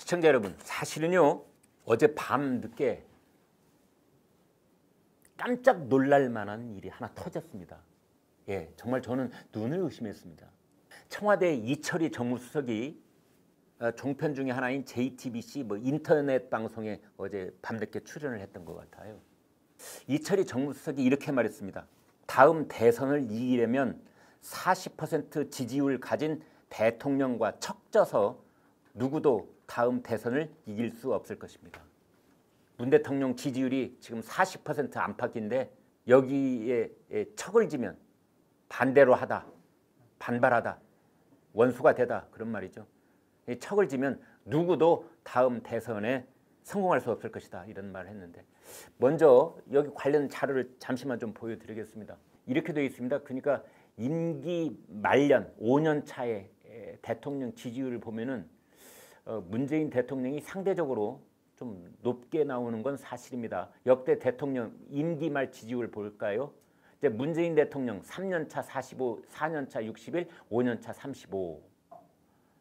시청자 여러분 사실은요 어제 밤 늦게 깜짝 놀랄 만한 일이 하나 터졌습니다. 예, 정말 저는 눈을 의심했습니다. 청와대 이철희 정무수석이 어, 종편 중에 하나인 JTBC 뭐 인터넷 방송에 어제 밤늦게 출연을 했던 것 같아요. 이철희 정무수석이 이렇게 말했습니다. 다음 대선을 이기려면 40% 지지율 가진 대통령과 척져서 누구도 다음 대선을 이길 수 없을 것입니다. 문 대통령 지지율이 지금 40% 안팎인데 여기에 척을 지면 반대로 하다, 반발하다, 원수가 되다 그런 말이죠. 척을 지면 누구도 다음 대선에 성공할 수 없을 것이다 이런 말을 했는데 먼저 여기 관련 자료를 잠시만 좀 보여드리겠습니다. 이렇게 되어 있습니다. 그러니까 임기 말년 5년 차의 대통령 지지율을 보면은 어, 문재인 대통령이 상대적으로 좀 높게 나오는 건 사실입니다. 역대 대통령 임기 말 지지율 볼까요? 이제 문재인 대통령 3년차 45, 4년차 61, 5년차 35.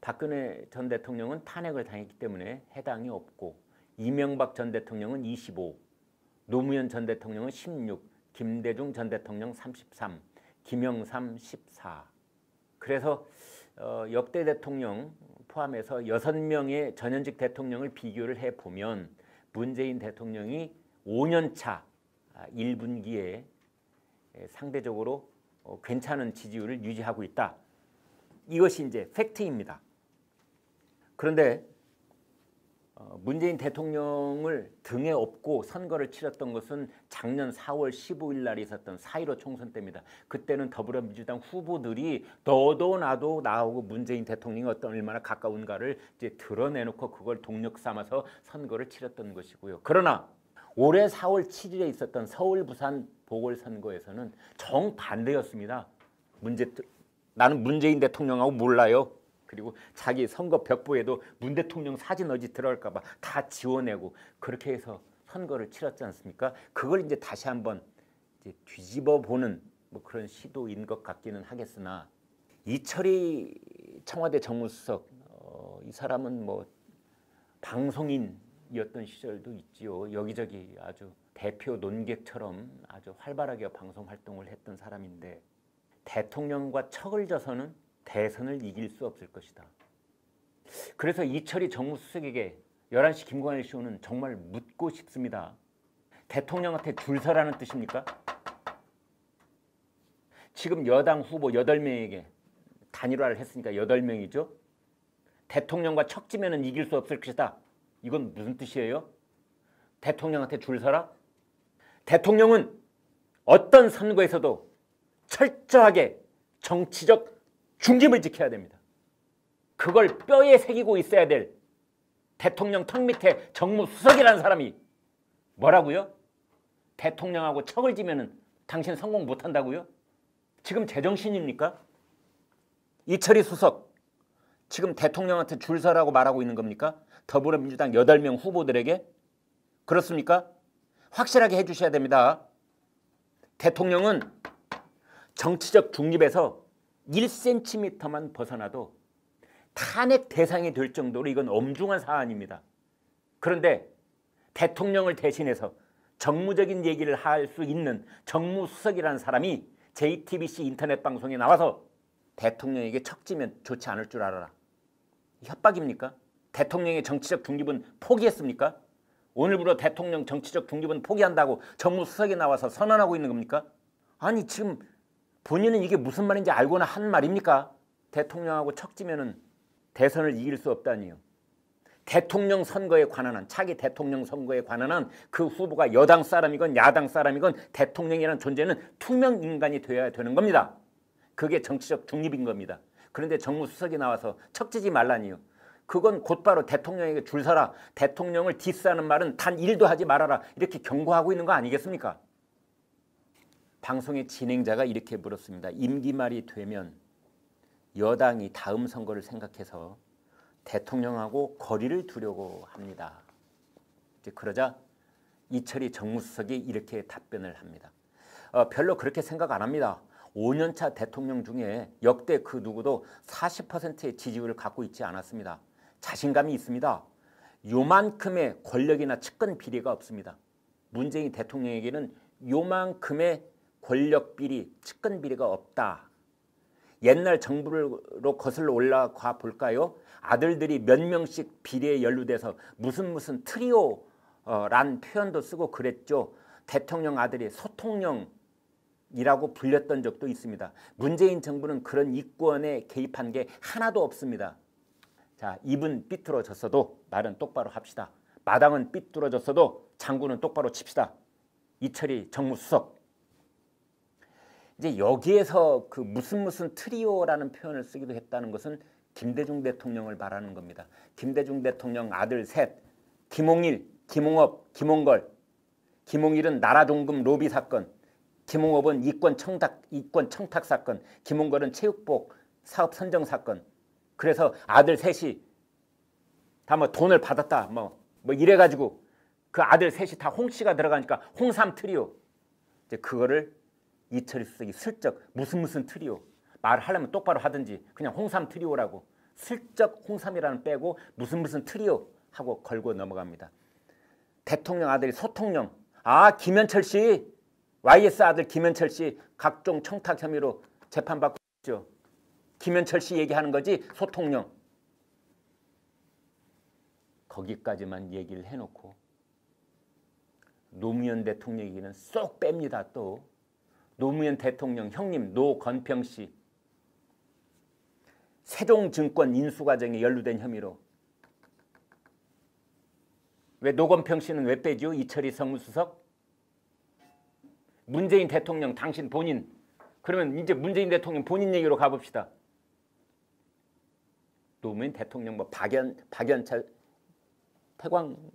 박근혜 전 대통령은 탄핵을 당했기 때문에 해당이 없고 이명박 전 대통령은 25, 노무현 전 대통령은 16, 김대중 전 대통령 33, 김영삼 14. 그래서 어, 역대 대통령 포함해서 여섯 명의 전현직 대통령을 비교를 해보면 문재인 대통령이 5년차 1분기에 아, 상대적으로 어, 괜찮은 지지율을 유지하고 있다. 이것이 이제 팩트입니다. 그런데 어, 문재인 대통령을 등에 업고 선거를 치렀던 것은 작년 4월 15일 날 있었던 4.15 총선 때입니다. 그때는 더불어민주당 후보들이 너도 나도 나오고 문재인 대통령이 어떤 얼마나 가까운가를 이제 드러내놓고 그걸 동력 삼아서 선거를 치렀던 것이고요. 그러나 올해 4월 7일에 있었던 서울 부산 보궐선거에서는 정반대였습니다. 문제, 나는 문재인 대통령하고 몰라요. 그리고 자기 선거 벽보에도 문 대통령 사진 어디 들어갈까 봐 다 지워내고 그렇게 해서 선거를 치렀지 않습니까? 그걸 이제 다시 한번 이제 뒤집어 보는 뭐 그런 시도인 것 같기는 하겠으나 이철이 청와대 정무수석 어, 이 사람은 뭐 방송인이었던 시절도 있지요. 여기저기 아주 대표 논객처럼 아주 활발하게 방송 활동을 했던 사람인데 대통령과 척을 져서는 대선을 이길 수 없을 것이다. 그래서 이철이 정무수석에게 11시 김관일 쇼는 정말 묻고 싶습니다. 대통령한테 줄 서라는 뜻입니까? 지금 여당 후보 8명에게 단일화를 했으니까 8명이죠. 대통령과 척지면은 이길 수 없을 것이다. 이건 무슨 뜻이에요? 대통령한테 줄 서라? 대통령은 어떤 선거에서도 철저하게 정치적 중립을 지켜야 됩니다. 그걸 뼈에 새기고 있어야 될 대통령 턱 밑에 정무수석이라는 사람이 뭐라고요? 대통령하고 척을 지면은 당신 성공 못한다고요? 지금 제정신입니까? 이철희 수석 지금 대통령한테 줄 서라고 말하고 있는 겁니까? 더불어민주당 8명 후보들에게? 그렇습니까? 확실하게 해주셔야 됩니다. 대통령은 정치적 중립에서 1cm만 벗어나도 탄핵 대상이 될 정도로 이건 엄중한 사안입니다. 그런데 대통령을 대신해서 정무적인 얘기를 할 수 있는 정무수석이라는 사람이 JTBC 인터넷 방송에 나와서 대통령에게 척지면 좋지 않을 줄 알아라. 협박입니까? 대통령의 정치적 중립은 포기했습니까? 오늘부로 대통령 정치적 중립은 포기한다고 정무수석에 나와서 선언하고 있는 겁니까? 아니 지금 본인은 이게 무슨 말인지 알고나 한 말입니까? 대통령하고 척지면은 대선을 이길 수 없다니요. 대통령 선거에 관한 한 차기 대통령 선거에 관한 한 그 후보가 여당 사람이건 야당 사람이건 대통령이라는 존재는 투명 인간이 되어야 되는 겁니다. 그게 정치적 중립인 겁니다. 그런데 정무수석이 나와서 척지지 말라니요. 그건 곧바로 대통령에게 줄 서라. 대통령을 디스하는 말은 단 일도 하지 말아라. 이렇게 경고하고 있는 거 아니겠습니까? 방송의 진행자가 이렇게 물었습니다. 임기 말이 되면 여당이 다음 선거를 생각해서 대통령하고 거리를 두려고 합니다. 그러자 이철이 정무수석이 이렇게 답변을 합니다. 어, 별로 그렇게 생각 안 합니다. 5년차 대통령 중에 역대 그 누구도 40%의 지지율을 갖고 있지 않았습니다. 자신감이 있습니다. 요만큼의 권력이나 측근 비리가 없습니다. 문재인 대통령에게는 요만큼의 권력 비리, 측근 비리가 없다. 옛날 정부로 거슬러 올라가 볼까요? 아들들이 몇 명씩 비리에 연루돼서 무슨 무슨 트리오란 표현도 쓰고 그랬죠. 대통령 아들이 소통령이라고 불렸던 적도 있습니다. 문재인 정부는 그런 이권에 개입한 게 하나도 없습니다. 자, 입은 삐뚤어졌어도 말은 똑바로 합시다. 마당은 삐뚤어졌어도 장군은 똑바로 칩시다. 이철이 정무수석. 이제 여기에서 그 무슨 무슨 트리오라는 표현을 쓰기도 했다는 것은 김대중 대통령을 말하는 겁니다. 김대중 대통령 아들 셋, 김홍일, 김홍업, 김홍걸. 김홍일은 나라 종금 로비 사건, 김홍업은 이권 청탁 이권 청탁 사건, 김홍걸은 체육복 사업 선정 사건. 그래서 아들 셋이 다 뭐 돈을 받았다 뭐뭐 뭐, 뭐 이래 가지고 그 아들 셋이 다 홍씨가 들어가니까 홍삼 트리오. 이제 그거를 이철이 수석이 슬쩍 무슨 무슨 트리오 말하려면 똑바로 하든지 그냥 홍삼 트리오라고 슬쩍 홍삼이라는 빼고 무슨 무슨 트리오 하고 걸고 넘어갑니다. 대통령 아들이 소통령 아 김현철 씨 YS 아들 김현철 씨 각종 청탁 혐의로 재판받고 있죠. 김현철 씨 얘기하는 거지 소통령 거기까지만 얘기를 해놓고 노무현 대통령 얘기는 쏙 뺍니다 또 노무현 대통령 형님 노건평 씨 세종증권 인수과정에 연루된 혐의로 왜 노건평 씨는 왜 빼죠? 이철희 성무수석 문재인 대통령 당신 본인 그러면 이제 문재인 대통령 본인 얘기로 가봅시다. 노무현 대통령 뭐 박연 박연철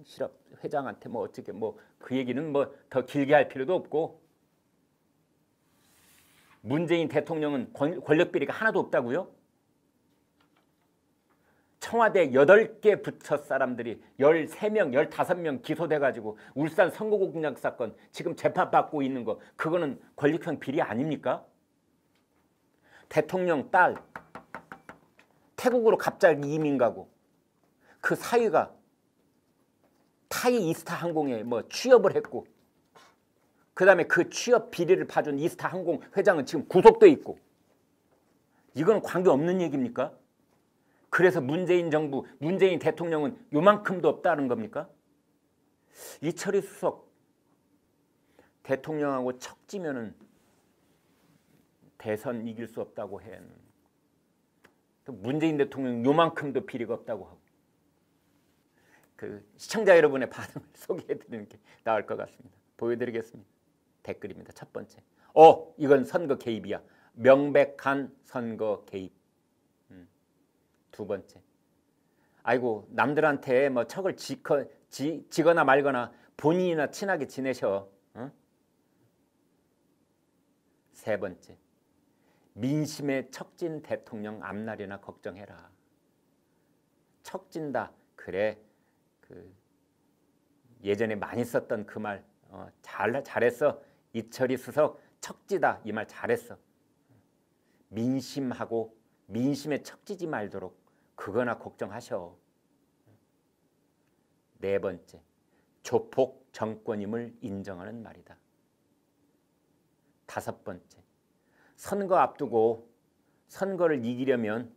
태광실업 회장한테 뭐 어떻게 뭐 그 얘기는 뭐 더 길게 할 필요도 없고 문재인 대통령은 권력 비리가 하나도 없다고요? 청와대 8개 부처 사람들이 13명, 15명 기소돼가지고 울산 선거공작 사건 지금 재판받고 있는 거 그거는 권력형 비리 아닙니까? 대통령 딸 태국으로 갑자기 이민 가고 그 사위가 타이 이스타 항공에 뭐 취업을 했고 그다음에 그 취업 비리를 파준 이스타 항공 회장은 지금 구속돼 있고 이건 관계없는 얘기입니까? 그래서 문재인 정부, 문재인 대통령은 요만큼도 없다는 겁니까? 이철희 수석 대통령하고 척지면은 대선 이길 수 없다고 해. 문재인 대통령 요만큼도 비리가 없다고 하고. 그 시청자 여러분의 반응을 소개해 드리는 게 나을 것 같습니다. 보여드리겠습니다. 댓글입니다. 첫 번째. 어, 이건 선거 개입이야. 명백한 선거 개입. 음. 두 번째. 아이고, 남들한테 뭐 척을 지거, 지, 지거나 말거나 본인이나 친하게 지내셔. 어? 세 번째. 민심의 척진 대통령 앞날이나 걱정해라. 척진다. 그래. 그 예전에 많이 썼던 그 말. 어, 잘, 잘했어. 이철이 수석 척지다 이 말 잘했어. 민심하고 민심에 척지지 말도록 그거나 걱정하셔. 네 번째, 조폭 정권임을 인정하는 말이다. 다섯 번째, 선거 앞두고 선거를 이기려면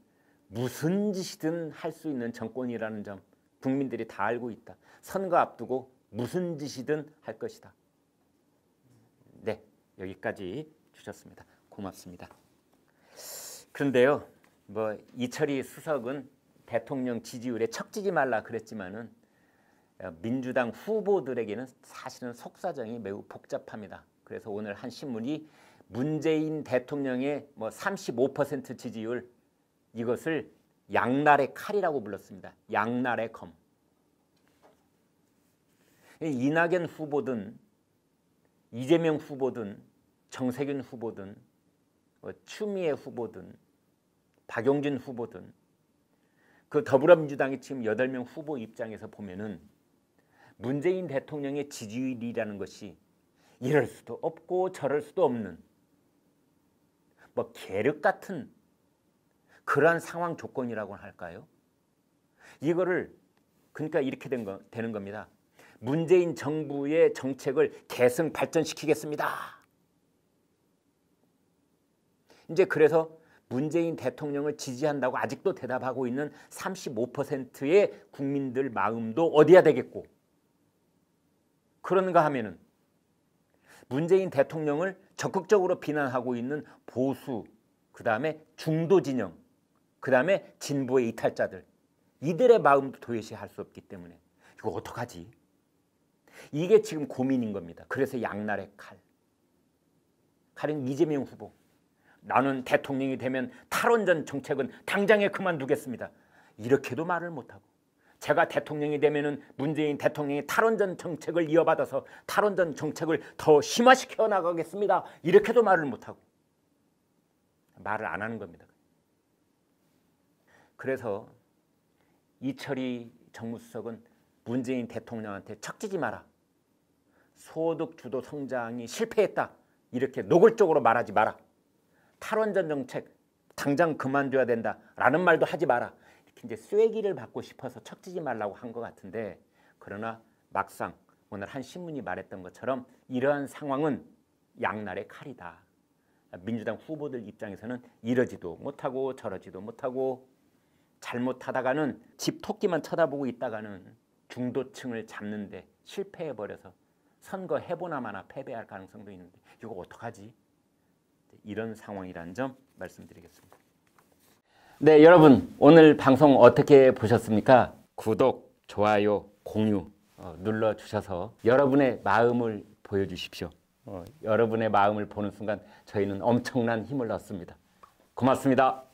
무슨 짓이든 할 수 있는 정권이라는 점 국민들이 다 알고 있다. 선거 앞두고 무슨 짓이든 할 것이다. 여기까지 주셨습니다. 고맙습니다. 그런데요, 뭐 이철이 수석은 대통령 지지율에 척지지 말라 그랬지만은 어, 민주당 후보들에게는 사실은 속사정이 매우 복잡합니다. 그래서 오늘 한 신문이 문재인 대통령의 뭐 35% 지지율 이것을 양날의 칼이라고 불렀습니다. 양날의 검. 이낙연 후보든 이재명 후보든 정세균 후보든 뭐 추미애 후보든 박용진 후보든 그 더불어민주당이 지금 여덟 명 후보 입장에서 보면은 문재인 대통령의 지지율이라는 것이 이럴 수도 없고 저럴 수도 없는 뭐 계륵 같은 그러한 상황 조건이라고 할까요? 이거를 그러니까 이렇게 된 거, 되는 겁니다. 문재인 정부의 정책을 개선 발전시키겠습니다. 이제 그래서 문재인 대통령을 지지한다고 아직도 대답하고 있는 35%의 국민들 마음도 어디야 되겠고 그런가 하면은 문재인 대통령을 적극적으로 비난하고 있는 보수 그다음에 중도 진영 그다음에 진보의 이탈자들 이들의 마음도 도외시할 수 없기 때문에 이거 어떡하지? 이게 지금 고민인 겁니다. 그래서 양날의 칼. 칼은 이재명 후보. 나는 대통령이 되면 탈원전 정책은 당장에 그만두겠습니다. 이렇게도 말을 못하고 제가 대통령이 되면 문재인 대통령이 탈원전 정책을 이어받아서 탈원전 정책을 더 심화시켜 나가겠습니다. 이렇게도 말을 못하고 말을 안 하는 겁니다. 그래서 이철이 정무수석은 문재인 대통령한테 척지지 마라. 소득 주도 성장이 실패했다. 이렇게 노골적으로 말하지 마라. 탈원전 정책 당장 그만둬야 된다라는 말도 하지 마라. 이렇게 이제 쐐기를 받고 싶어서 척지지 말라고 한 것 같은데 그러나 막상 오늘 한 신문이 말했던 것처럼 이러한 상황은 양날의 칼이다. 민주당 후보들 입장에서는 이러지도 못하고 저러지도 못하고 잘못하다가는 집 토끼만 쳐다보고 있다가는 중도층을 잡는데 실패해버려서 선거 해보나마나 패배할 가능성도 있는데 이거 어떡하지? 이런 상황이라는점 말씀드리겠습니다. 네, 여러분 오늘 방송 어떻게 보셨습니까? 구독, 좋아요, 공유 어, 눌러 주셔서 여러분의 마음을 보여주십시오. 어, 여러분의 마음을 보는 순간 저희는 엄청난 힘을 얻습니다. 고맙습니다.